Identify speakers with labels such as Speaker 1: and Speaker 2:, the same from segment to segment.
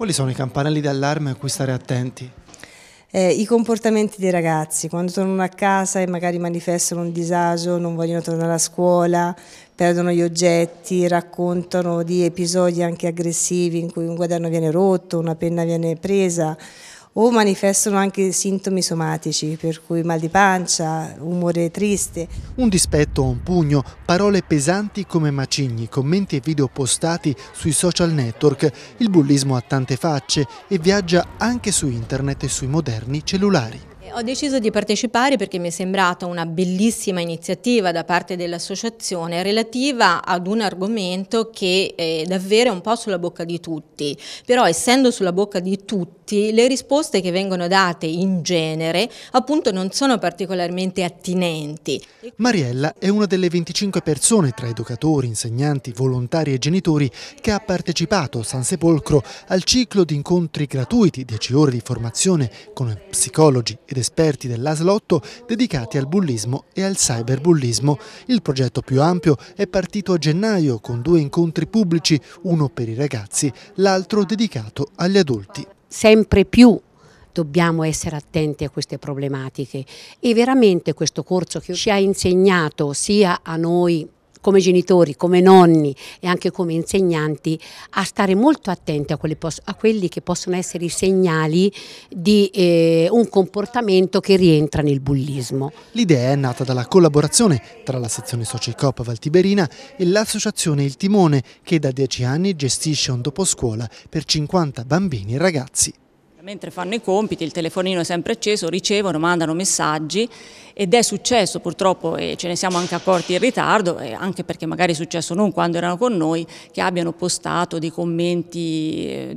Speaker 1: Quali sono i campanelli d'allarme a cui stare attenti?
Speaker 2: Eh, I comportamenti dei ragazzi, quando tornano a casa e magari manifestano un disagio, non vogliono tornare a scuola, perdono gli oggetti, raccontano di episodi anche aggressivi in cui un guadagno viene rotto, una penna viene presa o manifestano anche sintomi somatici, per cui mal di pancia,
Speaker 1: umore triste. Un dispetto un pugno, parole pesanti come macigni, commenti e video postati sui social network. Il bullismo ha tante facce e viaggia anche su internet e sui moderni cellulari.
Speaker 3: Ho deciso di partecipare perché mi è sembrata una bellissima iniziativa da parte dell'associazione relativa ad un argomento che è davvero un po' sulla bocca di tutti, però essendo sulla bocca di tutti le risposte che vengono date in genere appunto non sono particolarmente attinenti.
Speaker 1: Mariella è una delle 25 persone tra educatori, insegnanti, volontari e genitori che ha partecipato a San Sepolcro al ciclo di incontri gratuiti, 10 ore di formazione con psicologi ed esperti dell'Aslotto dedicati al bullismo e al cyberbullismo. Il progetto più ampio è partito a gennaio con due incontri pubblici, uno per i ragazzi, l'altro dedicato agli adulti. Sempre più dobbiamo
Speaker 3: essere attenti a queste problematiche e veramente questo corso che ci ha insegnato sia a noi come genitori, come nonni e anche come insegnanti a stare molto attenti a quelli, a quelli che possono essere i segnali
Speaker 1: di eh, un comportamento che rientra nel bullismo. L'idea è nata dalla collaborazione tra la sezione Sociocoop Valtiberina e l'associazione Il Timone che da dieci anni gestisce un doposcuola per 50 bambini e ragazzi.
Speaker 4: Mentre fanno i compiti il telefonino è sempre acceso, ricevono, mandano messaggi ed è successo purtroppo e ce ne siamo anche accorti in ritardo, anche perché magari è successo non quando erano con noi, che abbiano postato dei commenti, eh,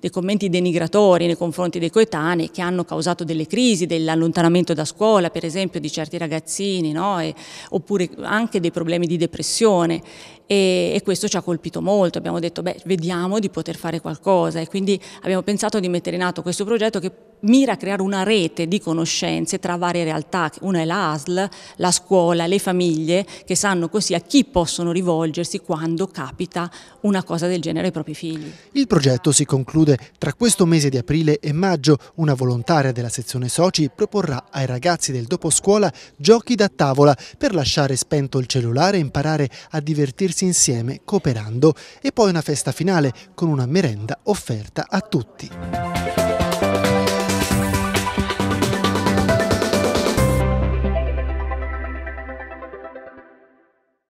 Speaker 4: dei commenti denigratori nei confronti dei coetanei che hanno causato delle crisi, dell'allontanamento da scuola per esempio di certi ragazzini, no? e, oppure anche dei problemi di depressione e, e, questo ci ha colpito molto, abbiamo detto beh vediamo di poter fare qualcosa e quindi abbiamo pensato di mettere in atto questo progetto che mira a creare una rete di conoscenze tra varie realtà, una è la ASL, la scuola, le famiglie che sanno così a chi possono rivolgersi quando capita una cosa del genere ai propri figli.
Speaker 1: Il progetto si conclude tra questo mese di aprile e maggio. Una volontaria della sezione soci proporrà ai ragazzi del dopo scuola giochi da tavola per lasciare spento il cellulare e imparare a divertirsi insieme cooperando e poi una festa finale con una merenda offerta a tutti.